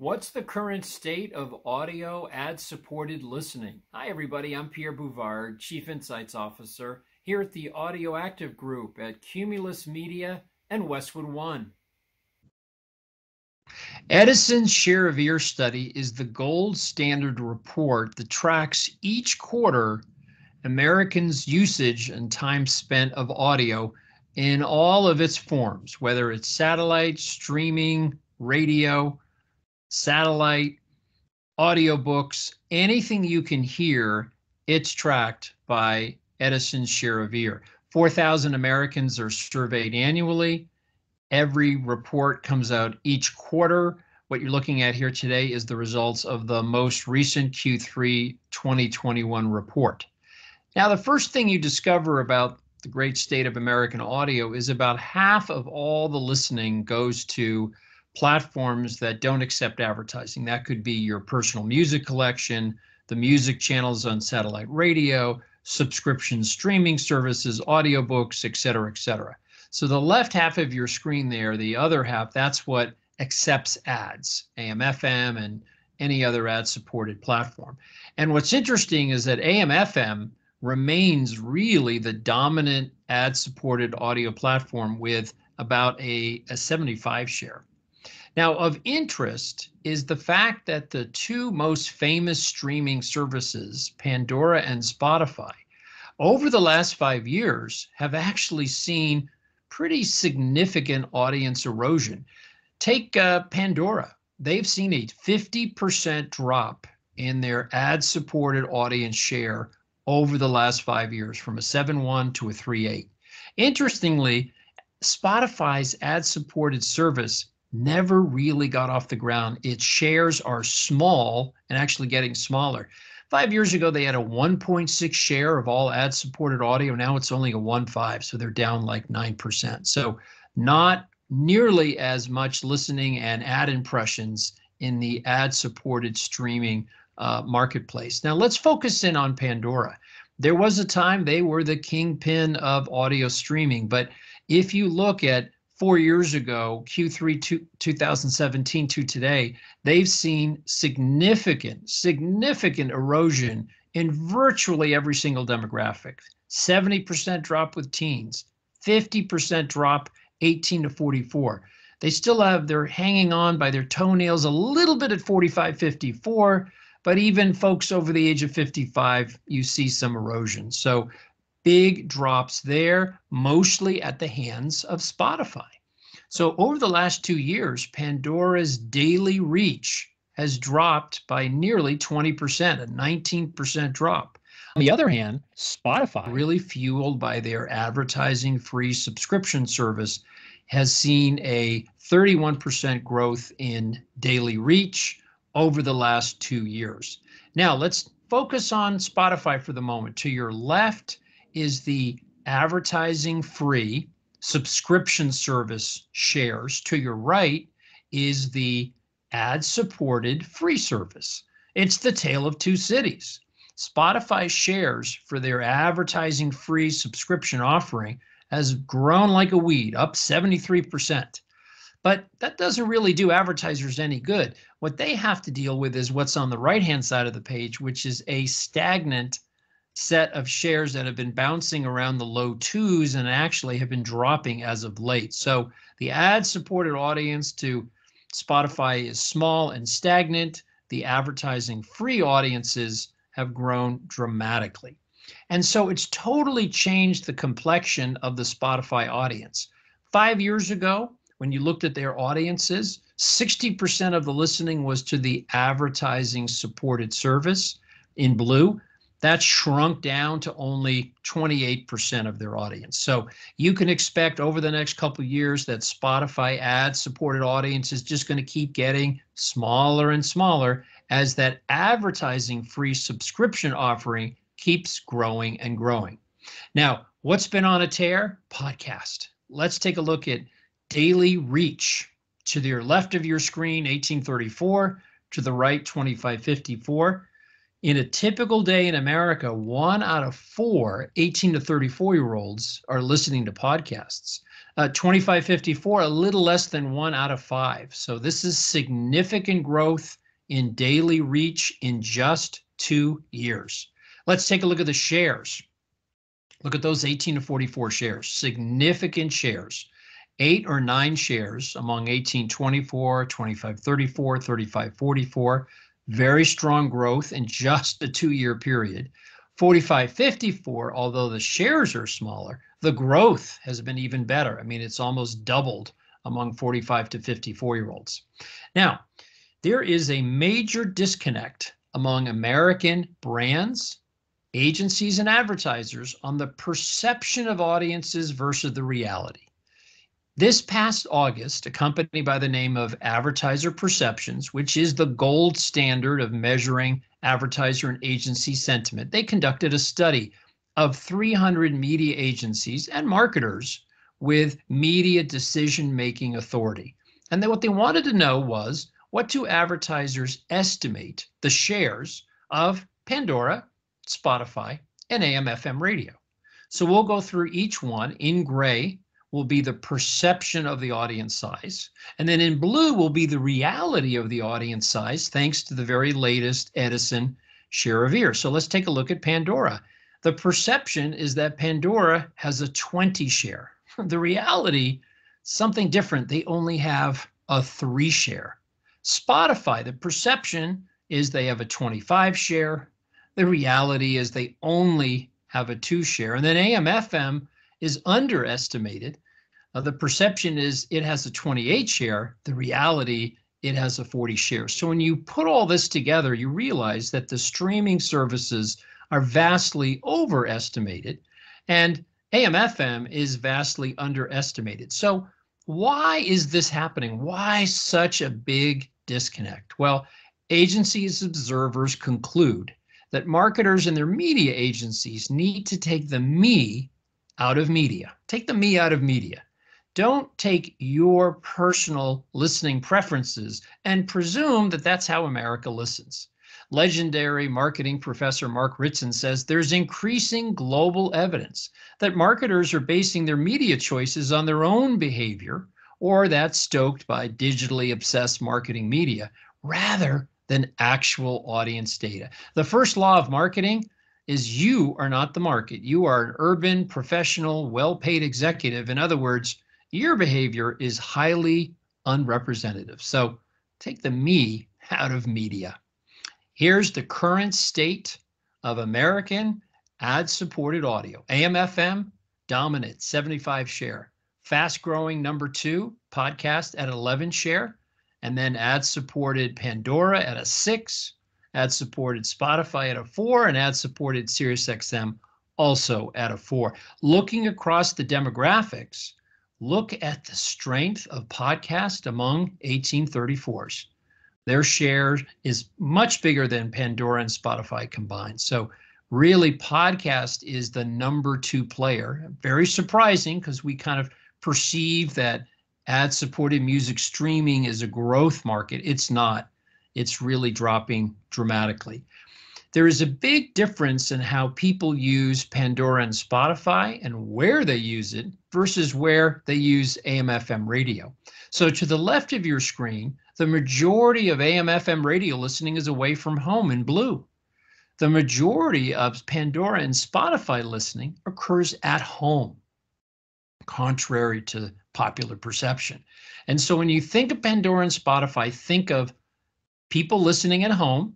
What's the current state of audio ad supported listening? Hi, everybody. I'm Pierre Bouvard, Chief Insights Officer here at the Audio Active Group at Cumulus Media and Westwood One. Edison's share of ear study is the gold standard report that tracks each quarter Americans' usage and time spent of audio in all of its forms, whether it's satellite, streaming, radio, satellite, audiobooks, anything you can hear, it's tracked by Edison's Ear. 4,000 Americans are surveyed annually. Every report comes out each quarter. What you're looking at here today is the results of the most recent Q3 2021 report. Now, the first thing you discover about the great state of American audio is about half of all the listening goes to platforms that don't accept advertising. That could be your personal music collection, the music channels on satellite radio, subscription streaming services, audiobooks, et cetera, et cetera. So the left half of your screen there, the other half, that's what accepts ads, AM/FM and any other ad supported platform. And what's interesting is that AM/FM remains really the dominant ad supported audio platform with about a, a 75 share. Now, of interest is the fact that the two most famous streaming services, Pandora and Spotify, over the last five years have actually seen pretty significant audience erosion. Take uh, Pandora. They've seen a 50% drop in their ad supported audience share over the last five years from a 7.1 to a 3.8. Interestingly, Spotify's ad supported service never really got off the ground. Its shares are small and actually getting smaller. Five years ago, they had a 1.6 share of all ad supported audio. Now it's only a 1.5, so they're down like 9%. So not nearly as much listening and ad impressions in the ad supported streaming uh, marketplace. Now let's focus in on Pandora. There was a time they were the kingpin of audio streaming, but if you look at four years ago, Q3 2017 to today, they've seen significant, significant erosion in virtually every single demographic 70% drop with teens, 50% drop 18 to 44. They still have, they're hanging on by their toenails a little bit at 45 54, but even folks over the age of 55, you see some erosion. So big drops there, mostly at the hands of Spotify. So over the last two years, Pandora's daily reach has dropped by nearly 20%, a 19% drop. On the other hand, Spotify, really fueled by their advertising free subscription service, has seen a 31% growth in daily reach over the last two years. Now, let's focus on Spotify for the moment. To your left, is the advertising free subscription service shares. To your right is the ad supported free service. It's the tale of two cities. Spotify shares for their advertising free subscription offering has grown like a weed, up 73%. But that doesn't really do advertisers any good. What they have to deal with is what's on the right hand side of the page, which is a stagnant set of shares that have been bouncing around the low twos and actually have been dropping as of late. So the ad supported audience to Spotify is small and stagnant. The advertising free audiences have grown dramatically. And so it's totally changed the complexion of the Spotify audience. Five years ago, when you looked at their audiences, 60% of the listening was to the advertising supported service in blue, that shrunk down to only 28% of their audience. So you can expect over the next couple years that Spotify ad supported audience is just going to keep getting smaller and smaller as that advertising free subscription offering keeps growing and growing. Now, what's been on a tear? Podcast. Let's take a look at daily reach. To the left of your screen, 1834, to the right, 2554. In a typical day in America, one out of four 18 to 34 year olds are listening to podcasts. Uh, 54, a little less than one out of five. So this is significant growth in daily reach in just two years. Let's take a look at the shares. Look at those 18 to 44 shares, significant shares. Eight or nine shares among 18, 24, 25, 34, 35, 44 very strong growth in just a two-year period. 45.54, although the shares are smaller, the growth has been even better. I mean, it's almost doubled among 45 to 54 year olds. Now, there is a major disconnect among American brands, agencies, and advertisers on the perception of audiences versus the reality. This past August, a company by the name of Advertiser Perceptions, which is the gold standard of measuring advertiser and agency sentiment, they conducted a study of 300 media agencies and marketers with media decision making authority. And then what they wanted to know was what do advertisers estimate the shares of Pandora, Spotify, and AM/FM radio? So we'll go through each one in gray will be the perception of the audience size. And then in blue will be the reality of the audience size, thanks to the very latest Edison share of ear. So let's take a look at Pandora. The perception is that Pandora has a 20 share. the reality, something different. They only have a three share. Spotify, the perception is they have a 25 share. The reality is they only have a two share. And then AM/FM is underestimated. Uh, the perception is it has a 28 share. The reality, it has a 40 share. So when you put all this together, you realize that the streaming services are vastly overestimated and AMFM is vastly underestimated. So why is this happening? Why such a big disconnect? Well, agencies observers conclude that marketers and their media agencies need to take the me out of media. Take the me out of media. Don't take your personal listening preferences and presume that that's how America listens. Legendary marketing professor Mark Ritson says there's increasing global evidence that marketers are basing their media choices on their own behavior or that stoked by digitally obsessed marketing media rather than actual audience data. The first law of marketing is you are not the market. You are an urban, professional, well paid executive. In other words, your behavior is highly unrepresentative. So take the me out of media. Here's the current state of American ad supported audio. AMFM dominant, 75 share. Fast growing number two, podcast at 11 share. And then ad supported Pandora at a six, ad supported Spotify at a four, and ad supported SiriusXM also at a four. Looking across the demographics, look at the strength of podcast among 1834s. Their share is much bigger than Pandora and Spotify combined. So, really, podcast is the number two player. Very surprising because we kind of perceive that ad supported music streaming is a growth market. It's not it's really dropping dramatically. There is a big difference in how people use Pandora and Spotify and where they use it versus where they use AM/FM radio. So to the left of your screen, the majority of AM/FM radio listening is away from home in blue. The majority of Pandora and Spotify listening occurs at home, contrary to popular perception. And so when you think of Pandora and Spotify, think of people listening at home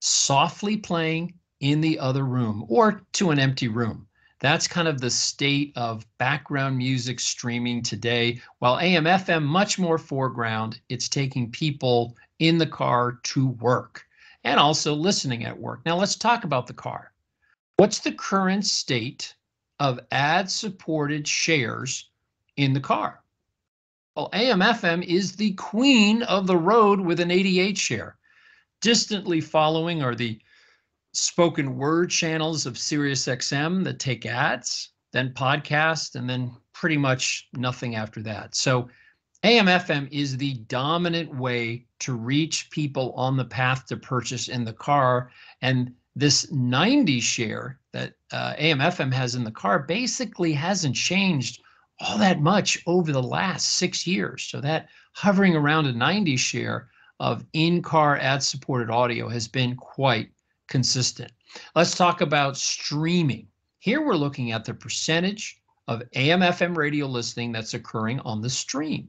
softly playing in the other room or to an empty room. That's kind of the state of background music streaming today. While AM FM much more foreground, it's taking people in the car to work and also listening at work. Now let's talk about the car. What's the current state of ad supported shares in the car? Well, AM/FM is the queen of the road with an 88 share. Distantly following are the spoken word channels of SiriusXM that take ads, then podcast, and then pretty much nothing after that. So AM/FM is the dominant way to reach people on the path to purchase in the car, and this 90 share that uh, AM/FM has in the car basically hasn't changed all that much over the last six years. So that hovering around a 90 share of in-car ad-supported audio has been quite consistent. Let's talk about streaming. Here we're looking at the percentage of AM FM radio listening that's occurring on the stream.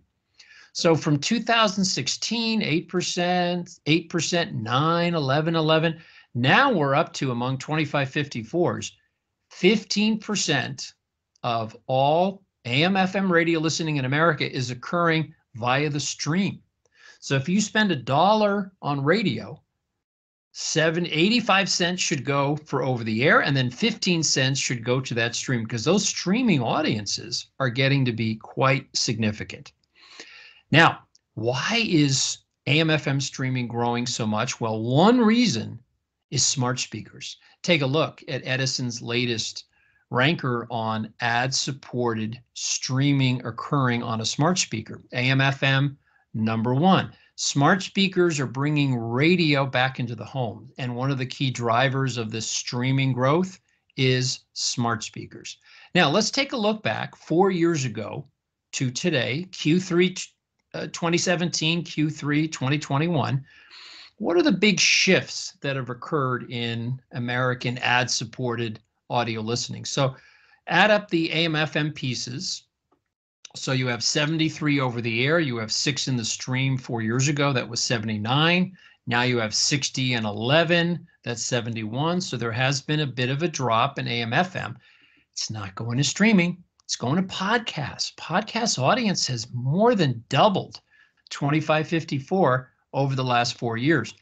So from 2016, 8%, 8%, 9, 11, 11. Now we're up to among 2554s, 15% of all AM FM radio listening in America is occurring via the stream. So if you spend a dollar on radio, 7 85 cents should go for over the air and then 15 cents should go to that stream because those streaming audiences are getting to be quite significant. Now, why is AM FM streaming growing so much? Well, one reason is smart speakers. Take a look at Edison's latest Ranker on ad supported streaming occurring on a smart speaker. AM, FM, number one. Smart speakers are bringing radio back into the home. And one of the key drivers of this streaming growth is smart speakers. Now, let's take a look back four years ago to today, Q3 uh, 2017, Q3 2021. What are the big shifts that have occurred in American ad supported audio listening. So add up the AM/FM pieces. So you have 73 over the air, you have six in the stream four years ago, that was 79. Now you have 60 and 11, that's 71. So there has been a bit of a drop in AM/FM. It's not going to streaming, it's going to podcasts. Podcast audience has more than doubled 2554 over the last four years.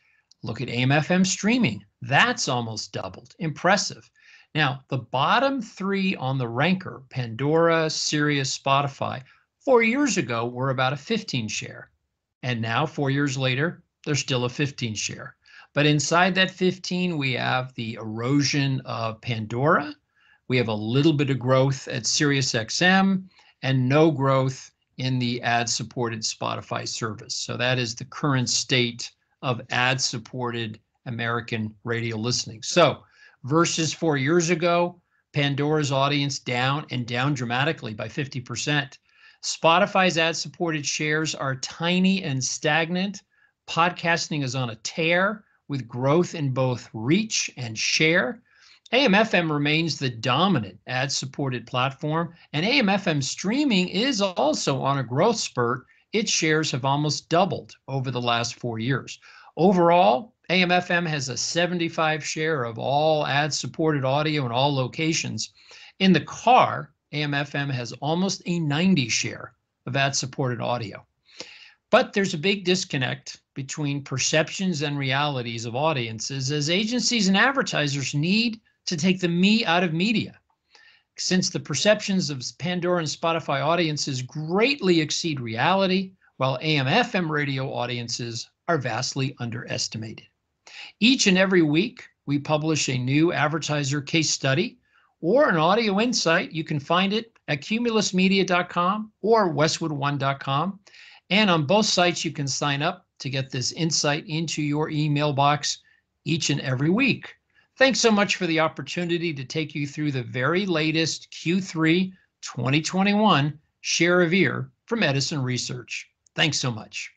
Look at AM/FM streaming, that's almost doubled. Impressive. Now, the bottom three on the ranker, Pandora, Sirius, Spotify, four years ago were about a 15 share. And now, four years later, they're still a 15 share. But inside that 15, we have the erosion of Pandora. We have a little bit of growth at SiriusXM and no growth in the ad supported Spotify service. So that is the current state of ad supported American radio listening. So versus four years ago, Pandora's audience down and down dramatically by 50%. Spotify's ad supported shares are tiny and stagnant. Podcasting is on a tear with growth in both reach and share. AMFM remains the dominant ad supported platform, and AMFM streaming is also on a growth spurt. Its shares have almost doubled over the last four years. Overall, AMFM has a 75 share of all ad supported audio in all locations. In the car, AMFM has almost a 90 share of ad supported audio. But there's a big disconnect between perceptions and realities of audiences as agencies and advertisers need to take the me out of media. Since the perceptions of Pandora and Spotify audiences greatly exceed reality, while AM/FM radio audiences are vastly underestimated. Each and every week, we publish a new advertiser case study or an audio insight. You can find it at cumulusmedia.com or westwood1.com. And on both sites, you can sign up to get this insight into your email box each and every week. Thanks so much for the opportunity to take you through the very latest Q3 2021 share of ear from Edison Research. Thanks so much.